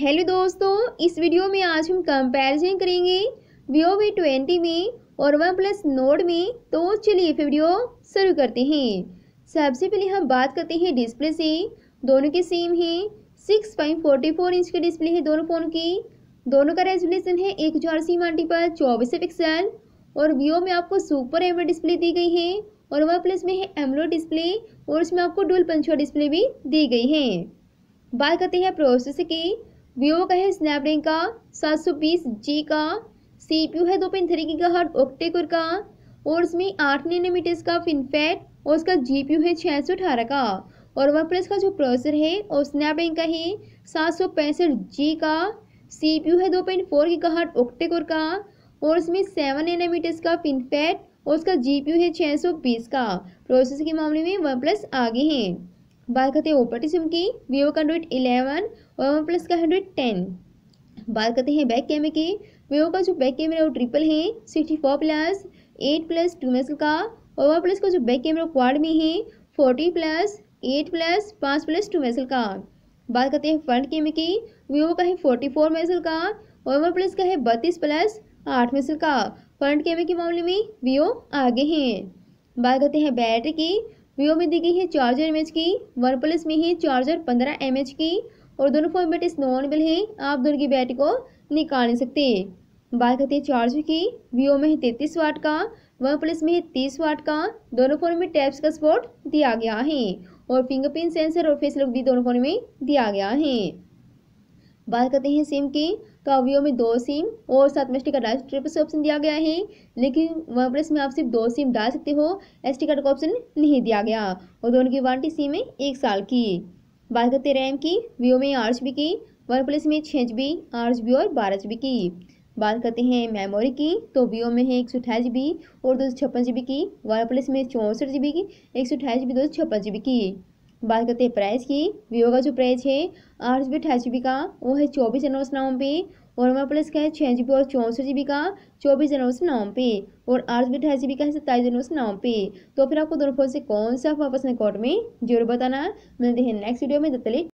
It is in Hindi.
हेलो दोस्तों इस वीडियो में आज हम कंपैरिजन करेंगे वीओ वी ट्वेंटी में और वन प्लस नोट में तो चलिए फिर वीडियो शुरू करते हैं सबसे पहले हम बात करते हैं डिस्प्ले से दोनों के सेम है फोर इंच के डिस्प्ले है दोनों फ़ोन की दोनों का रेजोल्यूशन है एक हज़ार सी माटी पर चौबीस पिक्सल और वीओ में आपको सुपर एमो डिस्प्ले दी गई है और वन प्लस में है एमरो डिस्प्ले और उसमें आपको डुअल पंचो डिस्प्ले भी दी गई है बात करते हैं प्रोसेसर की वीवो का है स्नैपड्रैगन का सात सौ बीस जी का सीपीयू है दो पॉइंट थ्री की का हर ऑक्टेकोर का और उसमें आठ नैनोमीटर्स का फिनफेट और इसका जीपीयू है छः सौ अठारह का और वन प्लस का जो प्रोसेसर है और स्नैपड्रैगन का है सात सौ पैंसठ जी का सीपीयू है दो पॉइंट फोर की का हर ऑक्टेकोर का और उसमें सेवन नैनोमीटर्स का फिनफेट और उसका जीपीयू है छः सौ बीस का प्रोसेसर के मामले में वन प्लस आगे हैं बात करते हैं ओपटिज्म की वीवो का एंड्रॉइड इलेवन और वन प्लस का एंड्रॉइड टेन बात करते हैं बैक कैमरे की वीवो का जो बैक कैमरा है वो ट्रिपल है sixty four plus eight plus two mega का और वन प्लस का जो बैक कैमरा क्वाड में है फोर्टी प्लस एट प्लस पाँच प्लस टू मेगा का बात करते हैं फ्रंट कैमरे की वीवो का है फोर्टी फोर मेगा का और वन प्लस का है बत्तीस प्लस आठ मेगा का फ्रंट कैमरे के मामले में वीवो आगे हैं बात करते हैं बैटरी की वीवो में दी गई है चार्जर एम की वन प्लस में है चार्जर पंद्रह एम की और दोनों फोन बैटरी स्नो अवेलेबल है आप दोनों की बैटरी को निकाल नहीं सकते बात करते हैं चार्जर की वीवो में है तैतीस वाट का वन प्लस में है तीस वाट का दोनों फोन में टैप्स का सपोर्ट दिया गया है और फिंगरप्रिंट सेंसर और फेस लुक भी दोनों फोन में दिया गया है बात करते हैं सिम की तो अवयव में दो सिम और साथ में एस टी कार्ड डाल ट्रिपल से ऑप्शन दिया गया है लेकिन वन प्लस में आप सिर्फ दो सिम डाल सकते हो एस टी कार्ड का ऑप्शन नहीं दिया गया और दोनों की वारंटी सिम है एक साल की बात करते हैं रैम की वीओ में आठ जी की वन प्लस में छः जी बी आठ जी बी और बारह जी बी की बात करते हैं मेमोरी की तो वीओ में है एक सौ अठाईस जी बी और दो सौ छप्पन जी बी की वन प्लस में चौंसठ जी बी की एक सौ अठाईस जी बी दो सौ छप्पन जी बी की बात करते हैं प्राइस की वीवो का जो प्राइस है आठ जी बी अठाईस जी बी का वो है चौबीस जनवरी से नौ पे और हमारे प्लस का है छः जी बी और चौंसठ जी बी का चौबीस जनवरी से नौ पे और आठ जी बी अठाईस जी बी का है सत्ताईस जनवरी से नौ पे तो फिर आपको दोनों फोन से कौन सा वापस अपने कोर्ट में जरूर बताना मिलते हैं नेक्स्ट वीडियो में तब तक